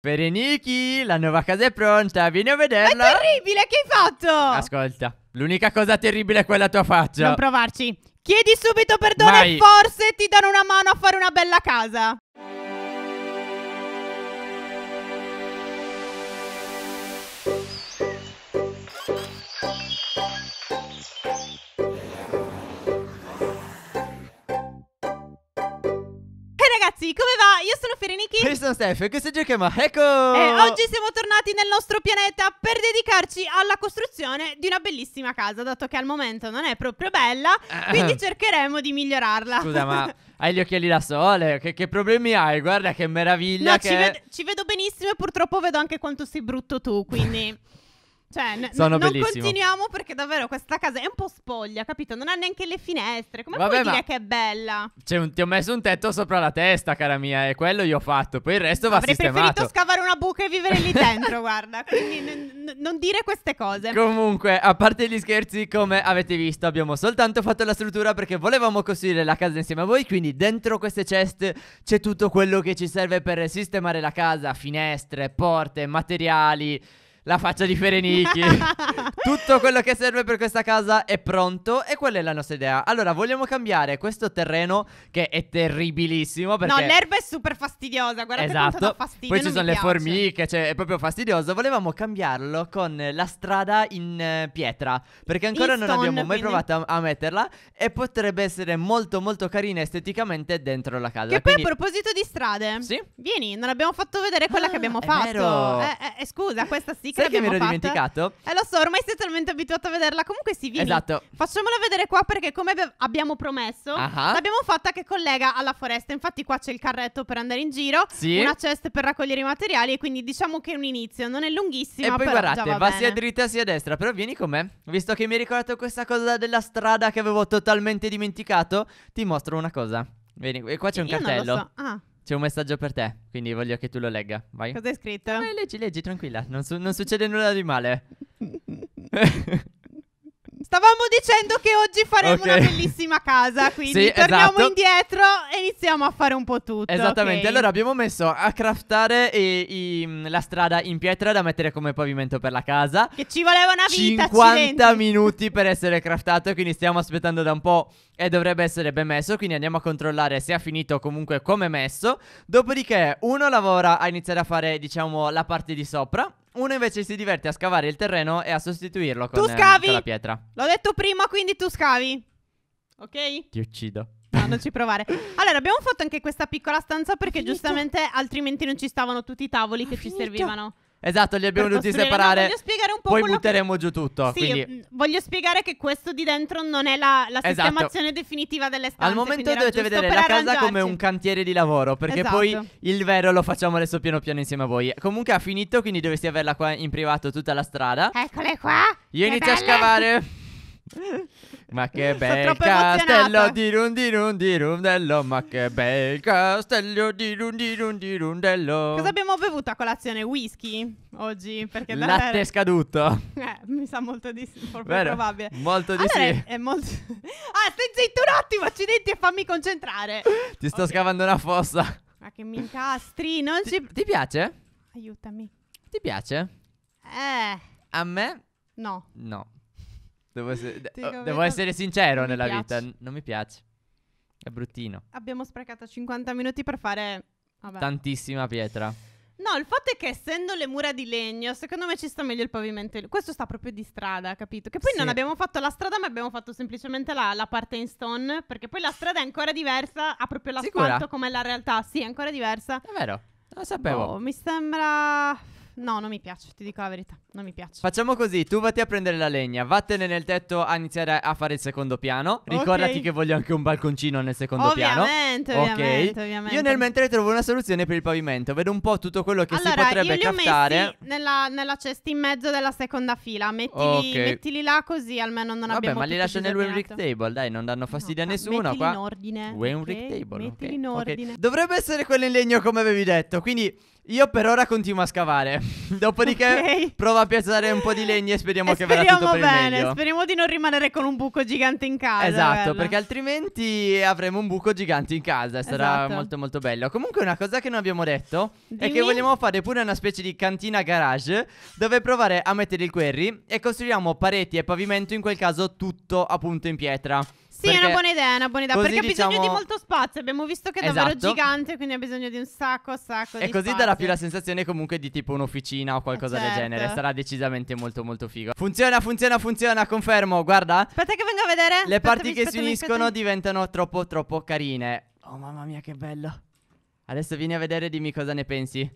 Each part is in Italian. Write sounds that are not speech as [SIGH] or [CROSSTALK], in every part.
Bereniki, la nuova casa è pronta, vieni a vederla. Ma è terribile, che hai fatto? Ascolta, l'unica cosa terribile è quella tua faccia. Non provarci. Chiedi subito perdono Mai. e forse ti danno una mano a fare una bella casa. ragazzi, come va? Io sono Fereniki E io sono Steph e questo giochiamo a Ecco E oggi siamo tornati nel nostro pianeta per dedicarci alla costruzione di una bellissima casa Dato che al momento non è proprio bella, ah. quindi cercheremo di migliorarla Scusa ma [LAUGHS] hai gli occhiali da sole, che, che problemi hai? Guarda che meraviglia No, che... Ci, ved ci vedo benissimo e purtroppo vedo anche quanto sei brutto tu, quindi... [LAUGHS] Cioè, n- Sono non bellissimo. continuiamo perché davvero questa casa è un po' spoglia, capito? Non ha neanche le finestre. Come Vabbè, puoi dire che è bella? C'è un, ti ho messo un tetto sopra la testa, cara mia, e quello io ho fatto. Poi il resto va Avrei sistemato. Avrei preferito scavare una buca e vivere lì dentro, guarda. Quindi n- n- non dire queste cose. Comunque, a parte gli scherzi, come avete visto, abbiamo soltanto fatto la struttura perché volevamo costruire la casa insieme a voi. Quindi dentro queste chest c'è tutto quello che ci serve per sistemare la casa, finestre, porte, materiali la faccia di Ferenichi. [LAUGHS] Tutto quello che serve per questa casa è pronto e quella è la nostra idea. Allora, vogliamo cambiare questo terreno che è terribilissimo perché... No, l'erba è super fastidiosa, guarda esatto. che fastidio. Poi ci sono le piace. formiche, cioè è proprio fastidioso. Volevamo cambiarlo con la strada in eh, pietra, perché ancora in non stone, abbiamo mai quindi... provato a, a, metterla e potrebbe essere molto molto carina esteticamente dentro la casa. Che quindi... poi a proposito di strade... Sì? Vieni, non abbiamo fatto vedere quella ah, che abbiamo fatto. Eh, eh, eh, scusa, questa sì Sai che me l'ero dimenticato? Eh lo so, ormai sei talmente abituato a vederla. Comunque sì, vieni. Esatto. Facciamola vedere qua perché come abbiamo promesso, Aha. Ah. l'abbiamo fatta che collega alla foresta. Infatti qua c'è il carretto per andare in giro, sì. una chest per raccogliere i materiali e quindi diciamo che è un inizio, non è lunghissimo. E poi guardate, va, va sia a dritta sia a destra, però vieni con me. Visto che mi hai ricordato questa cosa della strada che avevo totalmente dimenticato, ti mostro una cosa. Vedi, qua c'è un Io cartello. Non lo so. Ah. C'è un messaggio per te, quindi voglio che tu lo legga. Vai. Cosa hai scritto? Eh, leggi, leggi, tranquilla. Non, su- non succede nulla di male. [LAUGHS] Stavamo dicendo che oggi faremo okay. una bellissima casa, [LAUGHS] quindi sì, torniamo esatto. indietro e iniziamo a fare un po' tutto. Esattamente, okay. allora abbiamo messo a craftare i, i, mm, la strada in pietra da mettere come pavimento per la casa. Che ci voleva una vita, 50 accidenti. minuti per essere craftato, quindi stiamo aspettando da un po' e dovrebbe essere ben messo, quindi andiamo a controllare se ha finito comunque come messo. Dopodiché uno lavora a iniziare a fare diciamo la parte di sopra uno invece si diverte a scavare il terreno e a sostituirlo con, tu eh, scavi. Eh, con la pietra. L'ho detto prima, quindi tu scavi. Ok? Ti uccido. No, non ci provare. Allora, abbiamo fatto anche questa piccola stanza perché giustamente altrimenti non ci stavano tutti i tavoli Ho che finito. ci servivano. Esatto, li abbiamo dovuti separare. No, Poi butteremo che... giù tutto. Sì, quindi... Mm, voglio spiegare che questo di dentro non è la, la esatto. sistemazione esatto. definitiva delle stanze. Al momento dovete vedere la casa come un cantiere di lavoro, perché esatto. poi il vero lo facciamo adesso piano piano insieme a voi. Comunque ha finito, quindi dovresti averla qua in privato tutta la strada. Eccole qua. Io che inizio belle. a scavare. [LAUGHS] Ma che bel castello di run di run di rundello, ma che bel castello di run di run di rundello. Cosa abbiamo bevuto a colazione? Whisky oggi? Perché Latte terra... scaduto. Eh, mi sa molto di sì, probabile. Molto di allora, sì. È, molto... [LAUGHS] ah, stai zitto un attimo, accidenti e fammi concentrare. Ti sto okay. scavando una fossa. Ma che mi incastri, non ti, Ti piace? Aiutami. Ti piace? Eh. A me? No. No. Devo, essere, oh, devo essere sincero nella piace. vita, non mi piace. È bruttino. Abbiamo sprecato 50 minuti per fare... Vabbè. Tantissima pietra. No, il fatto è che essendo le mura di legno, secondo me ci sta meglio il pavimento. Questo sta proprio di strada, capito? Che poi sì. non abbiamo fatto la strada, ma abbiamo fatto semplicemente la, la, parte in stone. Perché poi la strada è ancora diversa, ha proprio l'asfalto Sicura? come la realtà. Sì, è ancora diversa. È vero, lo sapevo. Oh, mi sembra No, non mi piace, ti dico la verità, non mi piace. Facciamo così, tu vatti a prendere la legna, vattene nel tetto a iniziare a fare il secondo piano. Ricordati okay. che voglio anche un balconcino nel secondo ovviamente, piano. Ovviamente, okay. ovviamente. Io nel mentre trovo una soluzione per il pavimento, vedo un po' tutto quello che allora, si potrebbe io captare. Nella, nella cesta in mezzo della seconda fila, mettili, okay. mettili là così almeno non Vabbè, abbiamo Vabbè, ma li lascio nel Wainwright Table, dai, non danno fastidio no, a nessuno mettili qua. in ordine. Wainwright okay. Table. Mettili in ordine. Dovrebbe essere quello in legno come avevi detto, quindi io per ora continuo a scavare. [LAUGHS] Dopodiché okay. prova a piazzare un po' di legni e speriamo e che speriamo verrà tutto bene, per il Speriamo di non rimanere con un buco gigante in casa. Esatto, bello. perché altrimenti avremo un buco gigante in casa, sarà esatto. molto molto bello. Comunque una cosa che non abbiamo detto Dimmi. è che vogliamo fare pure una specie di cantina garage dove provare a mettere il query e costruiamo pareti e pavimento in quel caso tutto appunto in pietra. Sì, è una buona idea, è una buona idea. Perché diciamo... ha bisogno di diciamo molto spazio. Abbiamo visto che è davvero esatto. gigante, quindi ha bisogno di un sacco, sacco. E così spazio. darà più la sensazione comunque di tipo un'officina o qualcosa certo. del genere. Sarà decisamente molto molto figo. Funziona, funziona, funziona, confermo, guarda. Aspetta che vengo a vedere. Le parti che si uniscono diventano troppo troppo carine. Oh mamma mia, che bello. Adesso vieni a vedere e dimmi cosa ne pensi.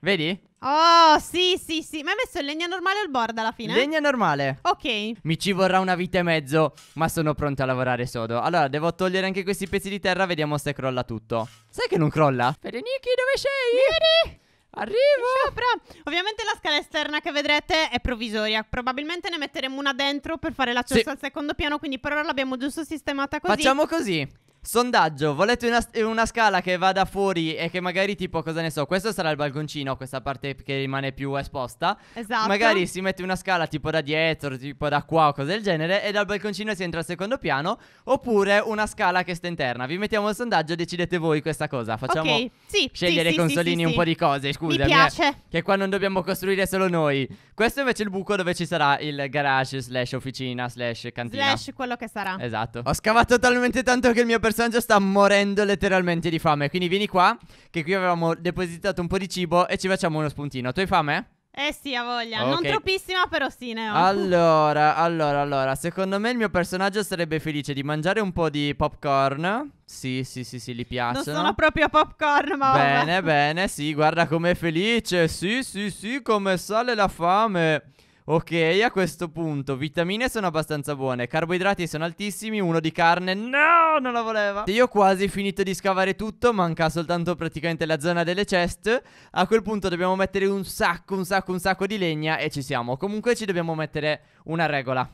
Vedi? Oh, sì, sì, sì. Ma hai messo il legno normale o il board alla fine? Legno normale. Ok. Mi ci vorrà una vita e mezzo, ma sono pronto a lavorare sodo. Allora, devo togliere anche questi pezzi di terra, vediamo se crolla tutto. Sai che non crolla? Fereniki, dove sei? Vieni! Arrivo! Sopra. Ovviamente la scala esterna che vedrete è provvisoria. Probabilmente ne metteremo una dentro per fare l'accesso sì. al secondo piano. Quindi per ora l'abbiamo giusto sistemata così. Facciamo così. Sondaggio, volete una, una, scala che vada fuori e che magari tipo, cosa ne so, questo sarà il balconcino, questa parte che rimane più esposta. Esatto. Magari si mette una scala tipo da dietro, tipo da qua o cose del genere e dal balconcino si entra al secondo piano oppure una scala che sta interna. Vi mettiamo il sondaggio, decidete voi questa cosa. Facciamo okay. sì, scegliere sì, i consolini sì, un po' di cose, scusami. Mi eh, piace. Eh, che qua non dobbiamo costruire solo noi. Questo invece è il buco dove ci sarà il garage slash officina slash cantina. Slash quello che sarà. Esatto. Ho scavato talmente tanto che il mio personaggio personaggio sta morendo letteralmente di fame Quindi vieni qua Che qui avevamo depositato un po' di cibo E ci facciamo uno spuntino Tu hai fame? Eh sì, ha voglia. Ah, okay. Non troppissima, però sì, ne ho. Allora, allora, allora. Secondo me il mio personaggio sarebbe felice di mangiare un po' di popcorn. Sì, sì, sì, sì, gli piacciono. Non sono proprio popcorn, ma Bene, vabbè. bene, sì, guarda com'è felice. Sì, sì, sì, come sale la fame. Ok, a questo punto vitamine sono abbastanza buone, carboidrati sono altissimi, uno di carne, no, non la voleva. Io ho quasi finito di scavare tutto, manca soltanto praticamente la zona delle chest. A quel punto dobbiamo mettere un sacco, un sacco, un sacco di legna e ci siamo. Comunque ci dobbiamo mettere una regola.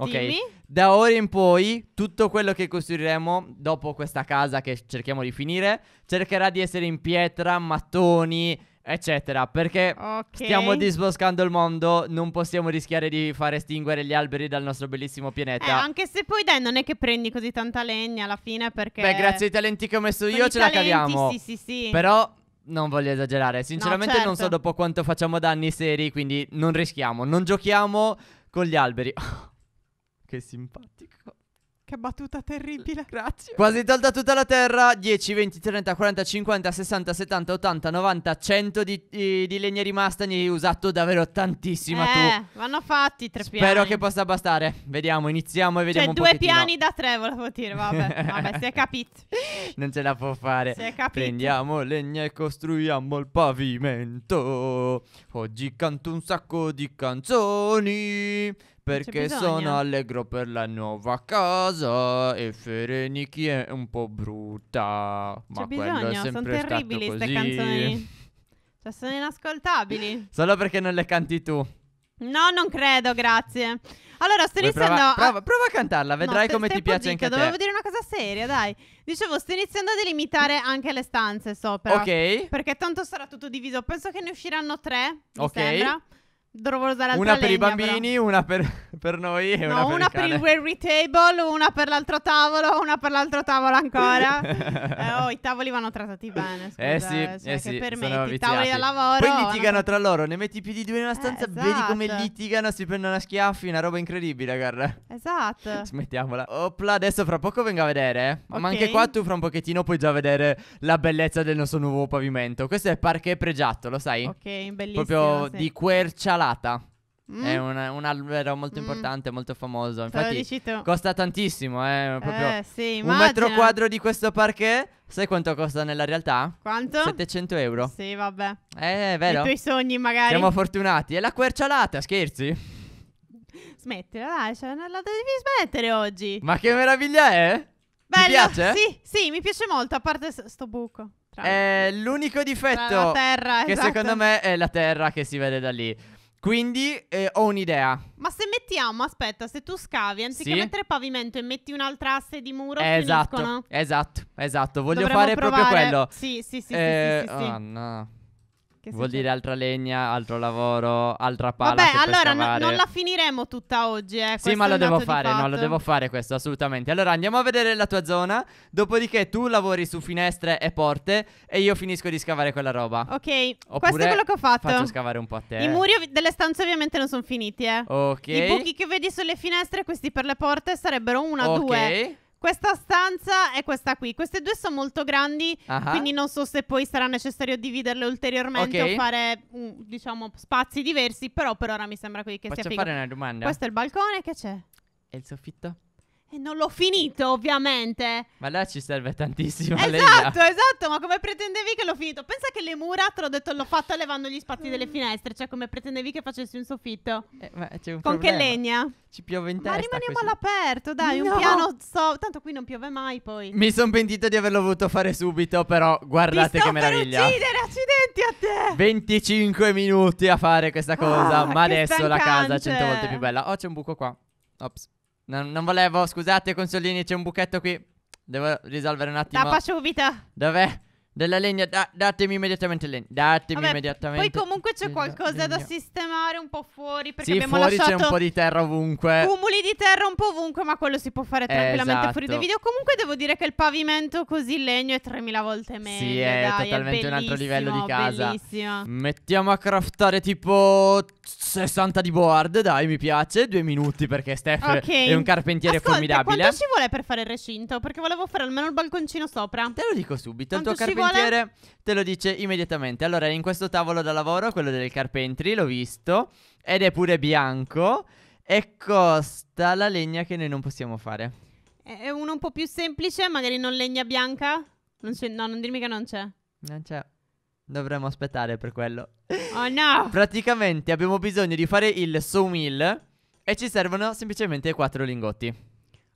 Ok, Dimmi. da ora in poi tutto quello che costruiremo dopo questa casa che cerchiamo di finire cercherà di essere in pietra, mattoni, eccetera. Perché okay. stiamo disboscando il mondo, non possiamo rischiare di far estinguere gli alberi dal nostro bellissimo pianeta. Eh, anche se poi dai, non è che prendi così tanta legna alla fine perché... Beh, grazie ai talenti che ho messo io ce talenti, la caviamo. Sì, sì, sì. Però non voglio esagerare, sinceramente no, certo. non so certo. dopo quanto facciamo danni seri, quindi non rischiamo, non giochiamo con gli alberi. [LAUGHS] che simpatico. Che battuta terribile, grazie. Quasi tolta tutta la terra, 10, 20, 30, 40, 50, 60, 70, 80, 90, 100 di, di, di legna rimasta, ne hai usato davvero tantissima eh, tu. vanno fatti tre piani. Spero che possa bastare. Vediamo, iniziamo e cioè, vediamo cioè, due pochettino. piani da tre, volevo dire, vabbè, vabbè, si è [LAUGHS] capito. Non ce la può fare. Si è capito. Prendiamo legna e costruiamo il pavimento. Oggi canto un sacco di canzoni. Perché sono allegro per la nuova casa e Fereniki è un po' brutta. Ma quello è sempre sono terribili queste canzoni. [LAUGHS] Cioè, sono inascoltabili. Solo perché non le canti tu. No, non credo, grazie. Allora, sto iniziando. Prova, a... Prova, prova, a cantarla, vedrai no, come ti piace anche a te. Dovevo dire una cosa seria, dai. Dicevo, sto iniziando a delimitare anche le stanze sopra. Ok. Perché tanto sarà tutto diviso. Penso che ne usciranno tre. Mi ok. Sembra. Dovrò usare altra Una per i bambini, però. una per, [LAUGHS] per noi e una per una il per il weary table, una per l'altro tavolo, una per l'altro tavolo ancora. [LAUGHS] eh, oh, i tavoli vanno trattati bene, eh scusa. Eh, eh cioè, sì, cioè, eh sì, sono i tavoli da lavoro. Poi litigano tra loro, ne metti più di due in una stanza, eh, esatto. vedi come esatto. litigano, si prendono a schiaffi, una roba incredibile, guarda. Esatto. [LAUGHS] Smettiamola. Opla, adesso fra poco vengo a vedere, okay. ma anche qua tu fra un pochettino puoi già vedere la bellezza del nostro nuovo pavimento. Questo è parquet pregiato, lo sai? Ok, bellissimo. Proprio sì. di quercia l'alata. Mm. È un, un, albero molto mm. importante, molto famoso. Infatti, costa tantissimo. Eh, eh sì, un metro quadro di questo parquet. Sai quanto costa nella realtà? Quanto? 700 euro. Sì, vabbè. Eh, è vero. I tuoi sogni, magari. Siamo fortunati. È la quercialata, scherzi? Smettila, dai, cioè, la devi smettere oggi. Ma che meraviglia è? Bello, Ti piace? Sì, sì, mi piace molto. A parte sto buco. È l'unico difetto terra, che esatto. secondo me è la terra che si vede da lì. Quindi eh, ho un'idea. Ma se mettiamo, aspetta, se tu scavi, anziché sì? mettere pavimento e metti un'altra asse di muro, eh, esatto, finiscono? Esatto, esatto. Voglio Dovremmo fare provare. proprio quello. Sì, sì, sì. Eh, sì, sì, sì, Oh, no. Che Vuol dire altra legna, altro lavoro, altra palla. Vabbè, allora no, non la finiremo tutta oggi. Eh. sì, ma lo devo fare, no, lo devo fare questo, assolutamente. Allora andiamo a vedere la tua zona. Dopodiché tu lavori su finestre e porte e io finisco di scavare quella roba. Ok, Oppure questo è quello che ho fatto. Faccio scavare un po' a te. I muri delle stanze ovviamente non sono finiti, eh. Ok. I buchi che vedi sulle finestre, questi per le porte, sarebbero una, okay. due. Ok. Questa stanza è questa qui. Queste due sono molto grandi, Aha. quindi non so se poi sarà necessario dividerle ulteriormente okay. o fare, mm, diciamo, spazi diversi, però per ora mi sembra qui che Faccio sia figo. fare una domanda. Questo è il balcone, che c'è? E il soffitto? E non l'ho finito, ovviamente. Ma là ci serve tantissimo. Esatto, legna. esatto. Ma come pretendevi che l'ho finito? Pensa che le mura, te l'ho detto, l'ho fatta levando gli spazi delle mm. finestre. Cioè, come pretendevi che facessi un soffitto? Eh, ma c'è un Con problema. che legna? Ci piove in testa. Ma rimaniamo così. all'aperto, dai. No. Un piano so. Tanto qui non piove mai, poi. Mi sono pentito di averlo voluto fare subito, però guardate che meraviglia. Per uccidere, accidenti a te. 25 minuti a fare questa cosa. Ah, ma adesso stancante. la casa è 100 volte più bella. Oh, c'è un buco qua. Ops. Non, non volevo, scusate consolini, c'è un buchetto qui. Devo risolvere un attimo. Tappa subito. Dov'è? Della legna, da, datemi immediatamente legna. Datemi Vabbè, immediatamente. Poi comunque c'è qualcosa legna. da sistemare un po' fuori. Perché sì, abbiamo fuori c'è un po' di terra ovunque. Cumuli di terra un po' ovunque, ma quello si può fare tranquillamente esatto. fuori dai video. Comunque devo dire che il pavimento così legno è 3000 volte meglio. Sì, è dai, totalmente è un altro livello di casa. Bellissimo. Mettiamo a craftare tipo 60 di board, dai, mi piace. Due minuti perché Steph okay. è un carpentiere Ascolta, formidabile. Quanto ci vuole per fare il recinto? Perché volevo fare almeno il balconcino sopra. Te lo dico subito. Quanto il tuo carpentiere vuole? te lo dice immediatamente. Allora, in questo tavolo da lavoro, quello del carpentry, l'ho visto. Ed è pure bianco. E costa la legna che noi non possiamo fare. È uno un po' più semplice, magari non legna bianca. Non no, non dirmi che non c'è. Non c'è. Dovremmo aspettare per quello. Oh no! [LAUGHS] Praticamente abbiamo bisogno di fare il sawmill e ci servono semplicemente quattro lingotti.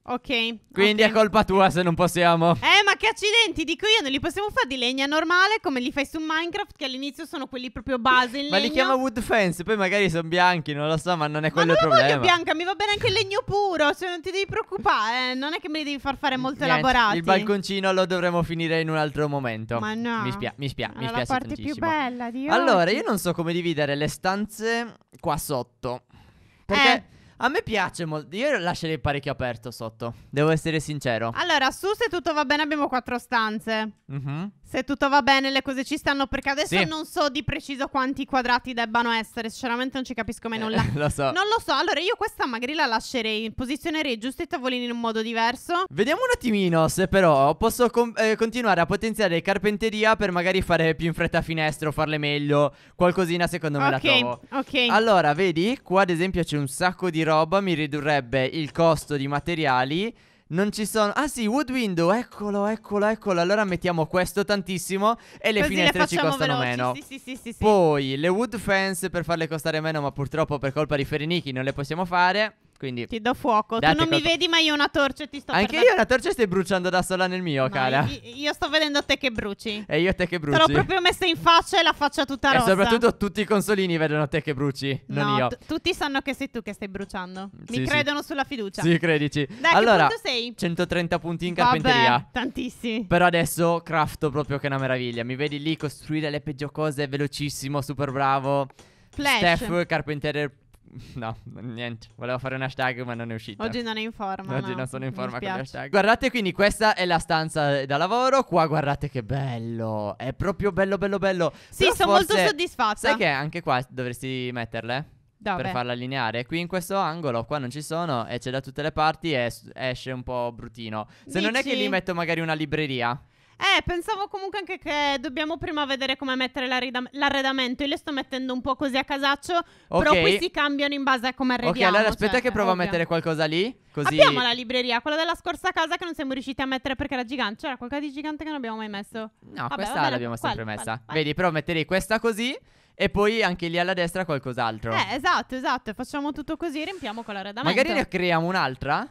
Ok. Quindi okay. è colpa tua se non possiamo. Eh, ma che accidenti, dico io, non li possiamo fare di legna normale come li fai su Minecraft, che all'inizio sono quelli proprio base in legno. ma li chiama wood fence, poi magari sono bianchi, non lo so, ma non è quello ma non il problema. Ma voglio bianca, mi va bene anche il legno puro, cioè non ti devi preoccupare, eh. non è che me li devi far fare molto Niente, elaborati. Il balconcino lo dovremo finire in un altro momento. Ma no. Mi, spiace, mi, spia- mi spiace la parte tantissimo. più bella di oggi. Allora, io non so come dividere le stanze qua sotto. Eh, perché... Eh. A me piace molto. Io lascerei parecchio aperto sotto. Devo essere sincero. Allora, su, se tutto va bene, abbiamo quattro stanze. Mm-hmm. Se tutto va bene, le cose ci stanno. Perché adesso sì. non so di preciso quanti quadrati debbano essere. Sinceramente, non ci capisco mai eh, nulla. Eh, [LAUGHS] lo so. Non lo so. Allora, io questa magari la lascerei. Posizionerei giusto i tavolini in un modo diverso. Vediamo un attimino se però posso com- eh, continuare a potenziare carpenteria per magari fare più in fretta finestre o farle meglio. Qualcosina, secondo me, okay. la trovo. Ok. Allora, vedi, qua ad esempio c'è un sacco di roba roba mi ridurrebbe il costo di materiali. Non ci sono. Ah sì, wood window, eccolo, eccolo, eccolo. Allora mettiamo questo tantissimo e le Così finestre le ci costano veloci. meno. Sì, sì, sì, Poi le wood fence per farle costare meno, ma purtroppo per colpa di Ferenichi non le possiamo fare. Quindi ti do fuoco. Tu non mi vedi, ma io ho una torcia e ti sto Anche io ho una torcia stai bruciando da sola nel mio, no, cara. Io, io, sto vedendo te che bruci. E io te che bruci. Te l'ho proprio messa in faccia e la faccia tutta e rossa. E soprattutto tutti i consolini vedono te che bruci, no, non io. Tutti sanno che sei tu che stai bruciando. Sì, mi sì. credono sulla fiducia. Sì, credici. Dai, allora, che sei? 130 punti in carpenteria. Vabbè, tantissimi. Però adesso crafto proprio che è una meraviglia. Mi vedi lì costruire le peggio cose velocissimo, super bravo. Flash. Steph, carpenter [LAUGHS] No, niente. Volevo fare un hashtag, ma non è uscito. Oggi non è in forma. Oggi no. non sono in forma con gli hashtag. Guardate, quindi, questa è la stanza da lavoro. Qua guardate che bello. È proprio bello, bello, bello. Sì, Però sono forse... molto soddisfatta. Sai che anche qua dovresti metterle? Dove? Per farla allineare, Qui in questo angolo Qua non ci sono E c'è da tutte le parti E esce un po' brutino Se Dici? non è che lì metto magari una libreria eh, pensavo comunque anche che dobbiamo prima vedere come mettere l'arredamento. Io le sto mettendo un po' così a casaccio, Ok. però poi si cambiano in base a come arrediamo. Ok, allora aspetta cioè, che è provo a mettere qualcosa lì. Così. Abbiamo la libreria, quella della scorsa casa che non siamo riusciti a mettere perché era gigante. C'era qualcosa di gigante che non abbiamo mai messo. No, Vabbè, questa vabbè, l'abbiamo quella, sempre messa. quella, Vedi, però metterei questa così e poi anche lì alla destra qualcos'altro. Eh, esatto, esatto. Facciamo tutto così e riempiamo con l'arredamento. Magari ne creiamo un'altra?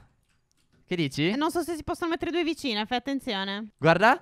Che dici? Non so se si possono mettere due vicine, fai attenzione. Guarda,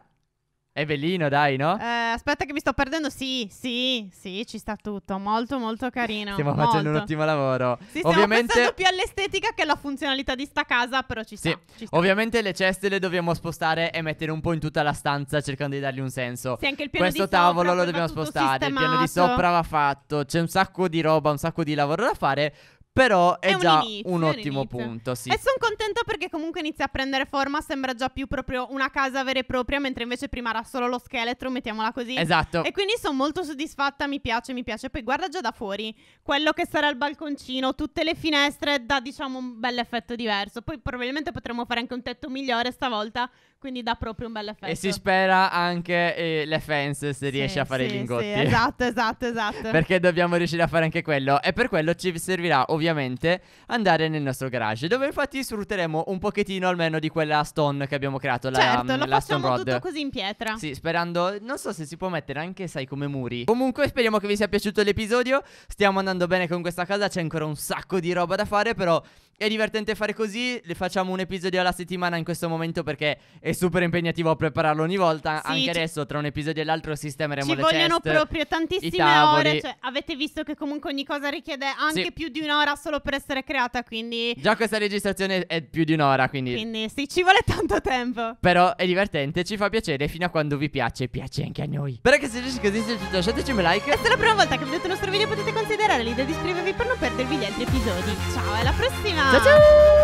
è bellino, dai, no? Eh, aspetta che mi sto perdendo. Sì, sì, sì, ci sta tutto. Molto, molto carino. Stiamo molto. facendo un ottimo lavoro. Sì, stiamo Ovviamente... pensando più all'estetica che alla funzionalità di sta casa, però ci sta. Sì. Ci sta. Ovviamente le ceste le dobbiamo spostare e mettere un po' in tutta la stanza cercando di dargli un senso. Sì, anche il piano Questo di sopra. Questo tavolo lo dobbiamo spostare, sistemato. il piano di sopra va fatto. C'è un sacco di roba, un sacco di lavoro da fare. Però è, è già un, inizio, un ottimo un punto. Sì. E sono contenta perché comunque inizia a prendere forma, sembra già più proprio una casa vera e propria, mentre invece prima era solo lo scheletro, mettiamola così. Esatto. E quindi sono molto soddisfatta, mi piace, mi piace. Poi guarda già da fuori quello che sarà il balconcino, tutte le finestre, dà diciamo un bel effetto diverso. Poi probabilmente potremmo fare anche un tetto migliore stavolta, quindi dà proprio un bel effetto. E si spera anche eh, le fence se sì, riesce a fare sì, i lingotti. Sì, esatto, esatto, esatto. [LAUGHS] perché dobbiamo riuscire a fare anche quello. E per quello ci servirà ovviamente ovviamente andare nel nostro garage dove infatti sfrutteremo un pochettino almeno di quella stone che abbiamo creato, certo, mm, la, lo la stone rod. tutto così in pietra. Sì, sperando, non so se si può mettere anche, sai, come muri. Comunque speriamo che vi sia piaciuto l'episodio, stiamo andando bene con questa casa, c'è ancora un sacco di roba da fare, però è divertente fare così, le facciamo un episodio alla settimana in questo momento perché è super impegnativo prepararlo ogni volta. Sì, Anche adesso tra un episodio e l'altro sistemeremo ci le chat. Ci vogliono proprio tantissime ore, cioè avete visto che comunque ogni cosa richiede anche sì. più di un'ora solo per essere creata, quindi Già questa registrazione è più di un'ora, quindi Quindi sì, ci vuole tanto tempo. Però è divertente, ci fa piacere fino a quando vi piace, piace anche a noi. Però che se riesci così, lasciateci un like. E se è la prima volta che vedete il nostro video potete considerare l'idea di iscrivervi per non perdervi gli altri episodi. Ciao, alla prossima! 走。